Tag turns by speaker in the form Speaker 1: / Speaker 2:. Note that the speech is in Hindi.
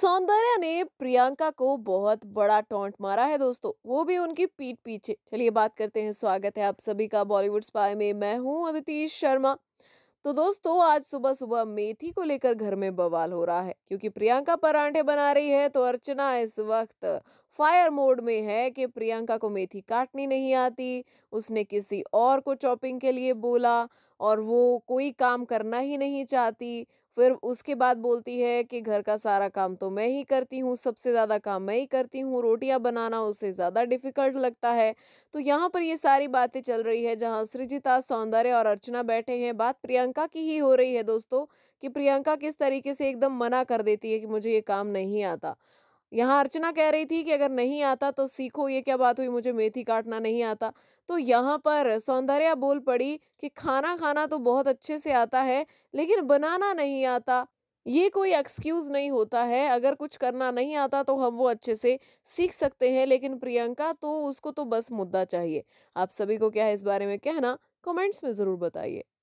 Speaker 1: सौंदर्य ने प्रियंका को बहुत बड़ा टोंट मारा है दोस्तों वो भी उनकी पीठ पीछे चलिए बात करते हैं स्वागत है आप सभी का बॉलीवुड स्पाई में मैं हूं अदिति शर्मा तो दोस्तों आज सुबह सुबह मेथी को लेकर घर में बवाल हो रहा है क्योंकि प्रियंका परांठे बना रही है तो अर्चना इस वक्त फायर मोड में है कि प्रियंका को मेथी काटनी नहीं आती उसने किसी और को चॉपिंग के लिए बोला और वो कोई काम करना ही नहीं चाहती फिर उसके बाद बोलती है कि घर का सारा काम तो मैं ही करती हूँ सबसे ज़्यादा काम मैं ही करती हूँ रोटियाँ बनाना उससे ज़्यादा डिफिकल्ट लगता है तो यहाँ पर ये सारी बातें चल रही है जहाँ सृजिता सौंदर्य और अर्चना बैठे हैं बात प्रियंका की ही हो रही है दोस्तों कि प्रियंका किस तरीके से एकदम मना कर देती है कि मुझे ये काम नहीं आता यहाँ अर्चना कह रही थी कि अगर नहीं आता तो सीखो ये क्या बात हुई मुझे मेथी काटना नहीं आता तो यहाँ पर सौंदर्या बोल पड़ी कि खाना खाना तो बहुत अच्छे से आता है लेकिन बनाना नहीं आता ये कोई एक्सक्यूज़ नहीं होता है अगर कुछ करना नहीं आता तो हम वो अच्छे से सीख सकते हैं लेकिन प्रियंका तो उसको तो बस मुद्दा चाहिए आप सभी को क्या है इस बारे में कहना कमेंट्स में ज़रूर बताइए